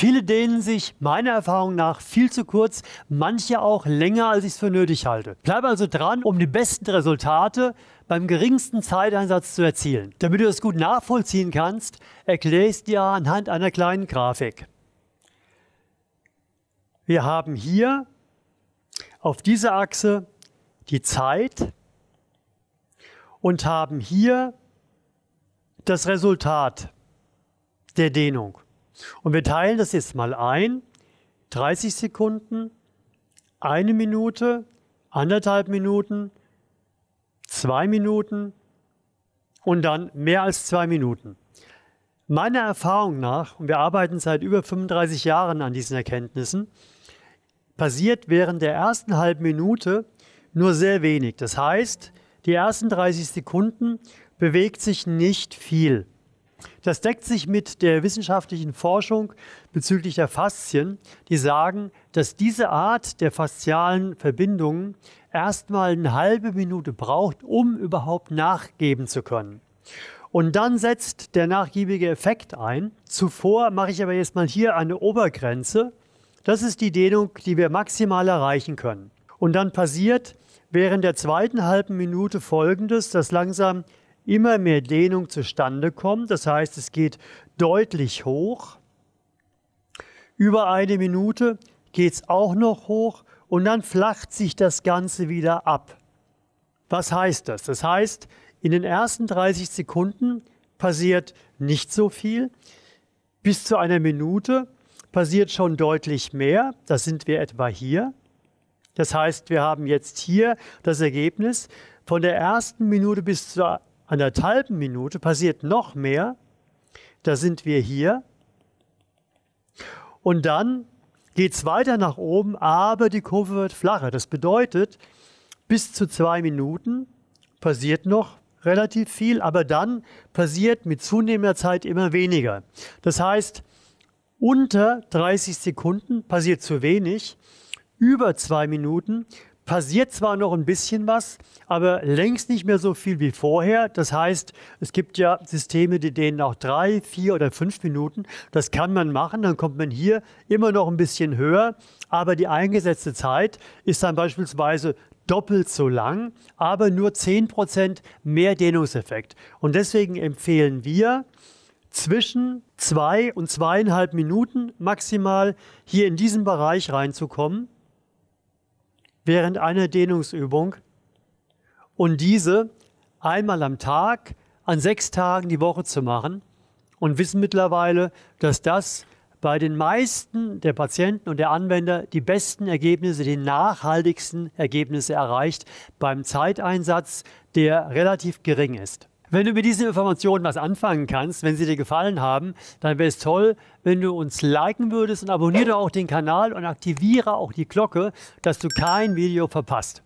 Viele dehnen sich meiner Erfahrung nach viel zu kurz, manche auch länger, als ich es für nötig halte. Bleib also dran, um die besten Resultate beim geringsten Zeiteinsatz zu erzielen. Damit du das gut nachvollziehen kannst, erkläre ich es dir anhand einer kleinen Grafik. Wir haben hier auf dieser Achse die Zeit und haben hier das Resultat der Dehnung. Und wir teilen das jetzt mal ein. 30 Sekunden, eine Minute, anderthalb Minuten, zwei Minuten und dann mehr als zwei Minuten. Meiner Erfahrung nach, und wir arbeiten seit über 35 Jahren an diesen Erkenntnissen, passiert während der ersten halben Minute nur sehr wenig. Das heißt, die ersten 30 Sekunden bewegt sich nicht viel. Das deckt sich mit der wissenschaftlichen Forschung bezüglich der Faszien, die sagen, dass diese Art der faszialen Verbindungen erstmal eine halbe Minute braucht, um überhaupt nachgeben zu können. Und dann setzt der nachgiebige Effekt ein. Zuvor mache ich aber jetzt mal hier eine Obergrenze. Das ist die Dehnung, die wir maximal erreichen können. Und dann passiert während der zweiten halben Minute Folgendes, dass langsam immer mehr Dehnung zustande kommt. Das heißt, es geht deutlich hoch. Über eine Minute geht es auch noch hoch und dann flacht sich das Ganze wieder ab. Was heißt das? Das heißt, in den ersten 30 Sekunden passiert nicht so viel. Bis zu einer Minute passiert schon deutlich mehr. Da sind wir etwa hier. Das heißt, wir haben jetzt hier das Ergebnis. Von der ersten Minute bis zur anderthalben Minute passiert noch mehr. Da sind wir hier. Und dann geht es weiter nach oben, aber die Kurve wird flacher. Das bedeutet, bis zu zwei Minuten passiert noch relativ viel, aber dann passiert mit zunehmender Zeit immer weniger. Das heißt, unter 30 Sekunden passiert zu wenig, über zwei Minuten passiert zwar noch ein bisschen was, aber längst nicht mehr so viel wie vorher. Das heißt, es gibt ja Systeme, die dehnen auch drei, vier oder fünf Minuten. Das kann man machen, dann kommt man hier immer noch ein bisschen höher. Aber die eingesetzte Zeit ist dann beispielsweise doppelt so lang, aber nur 10% mehr Dehnungseffekt. Und deswegen empfehlen wir, zwischen zwei und zweieinhalb Minuten maximal hier in diesen Bereich reinzukommen während einer Dehnungsübung und diese einmal am Tag, an sechs Tagen die Woche zu machen und wissen mittlerweile, dass das bei den meisten der Patienten und der Anwender die besten Ergebnisse, die nachhaltigsten Ergebnisse erreicht beim Zeiteinsatz, der relativ gering ist. Wenn du mit diesen Informationen was anfangen kannst, wenn sie dir gefallen haben, dann wäre es toll, wenn du uns liken würdest und abonniere auch den Kanal und aktiviere auch die Glocke, dass du kein Video verpasst.